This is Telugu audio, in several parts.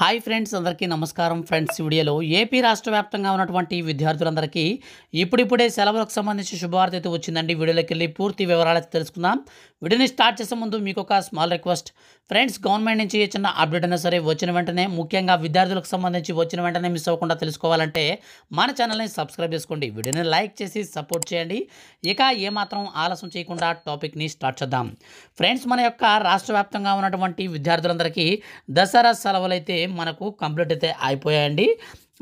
హాయ్ ఫ్రెండ్స్ అందరికీ నమస్కారం ఫ్రెండ్స్ వీడియోలో ఏపీ రాష్ట్ర వ్యాప్తంగా ఉన్నటువంటి విద్యార్థులందరికీ ఇప్పుడిప్పుడే సెలవులకు సంబంధించి శుభవార్త అయితే వచ్చిందండి వీడియోలోకి వెళ్ళి పూర్తి వివరాలు తెలుసుకుందాం వీడియోని స్టార్ట్ చేసే ముందు మీకు ఒక స్మాల్ రిక్వెస్ట్ ఫ్రెండ్స్ గవర్నమెంట్ నుంచి చిన్న అప్డేట్ అయినా సరే వచ్చిన వెంటనే ముఖ్యంగా విద్యార్థులకు సంబంధించి వచ్చిన వెంటనే మిస్ అవ్వకుండా తెలుసుకోవాలంటే మన ఛానల్ని సబ్స్క్రైబ్ చేసుకోండి వీడియోని లైక్ చేసి సపోర్ట్ చేయండి ఇక ఏమాత్రం ఆలస్యం చేయకుండా టాపిక్ని స్టార్ట్ చేద్దాం ఫ్రెండ్స్ మన యొక్క రాష్ట్ర ఉన్నటువంటి విద్యార్థులందరికీ దసరా సెలవులు అయితే మనకు కంప్లీట్ అయితే అయిపోయాయండి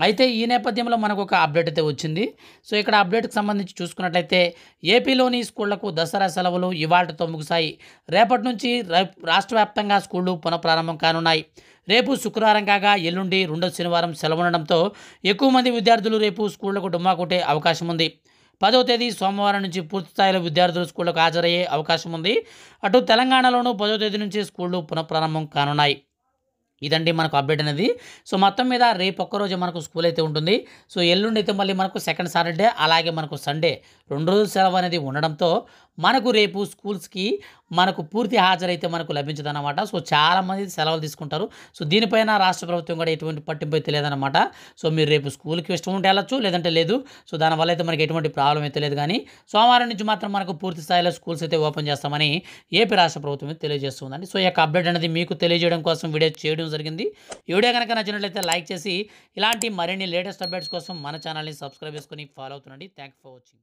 అయితే ఈ నేపథ్యంలో మనకు ఒక అప్డేట్ అయితే వచ్చింది సో ఇక్కడ అప్డేట్కి సంబంధించి చూసుకున్నట్లయితే ఏపీలోని స్కూళ్లకు దసరా సెలవులు ఇవాళతో ముగిశాయి రేపటి నుంచి రాష్ట్ర వ్యాప్తంగా స్కూళ్లు పునఃప్రారంభం కానున్నాయి రేపు శుక్రవారం కాగా ఎల్లుండి రెండో శనివారం సెలవు ఉండడంతో ఎక్కువ మంది విద్యార్థులు రేపు స్కూళ్లకు డుమ్మా కొట్టే అవకాశం ఉంది పదో తేదీ సోమవారం నుంచి పూర్తి స్థాయిలో విద్యార్థులు స్కూళ్లకు హాజరయ్యే అవకాశం ఉంది అటు తెలంగాణలోనూ పదో తేదీ నుంచి స్కూళ్లు పునఃప్రారంభం కానున్నాయి ఇదండి మనకు అప్డేట్ అనేది సో మొత్తం మీద రేపు ఒక్కరోజు మనకు స్కూల్ అయితే ఉంటుంది సో ఎల్లుండి అయితే మళ్ళీ మనకు సెకండ్ సాటర్డే అలాగే మనకు సండే రెండు రోజులు సెలవు అనేది ఉండడంతో మనకు రేపు స్కూల్స్కి మనకు పూర్తి హాజరైతే మనకు లభించదు అనమాట సో చాలామంది సెలవులు తీసుకుంటారు సో దీనిపైన రాష్ట్ర ప్రభుత్వం కూడా ఎటువంటి పట్టింపు అయితే లేదనమాట సో మీరు రేపు స్కూల్కి ఇష్టం ఉంటే వెళ్ళచ్చు లేదంటే లేదు సో దానివల్ల అయితే మనకి ఎటువంటి ప్రాబ్లం అయితే లేదు కానీ సోమవారం నుంచి మాత్రం మనకు పూర్తి స్థాయిలో స్కూల్స్ అయితే ఓపెన్ చేస్తామని ఏపీ రాష్ట్ర ప్రభుత్వం తెలియజేస్తుందండి సో ఈ యొక్క అప్డేట్ అనేది మీకు తెలియజేయడం కోసం వీడియో చేయడం జరిగింది వీడియో కనుక నచ్చినట్లయితే లైక్ చేసి ఇలాంటి మరిన్ని లేటెస్ట్ అప్డేట్స్ కోసం మన ఛానల్ని సబ్స్క్రైబ్ చేసుకుని ఫాలో అవుతుండీ థ్యాంక్ ఫర్ వాచింగ్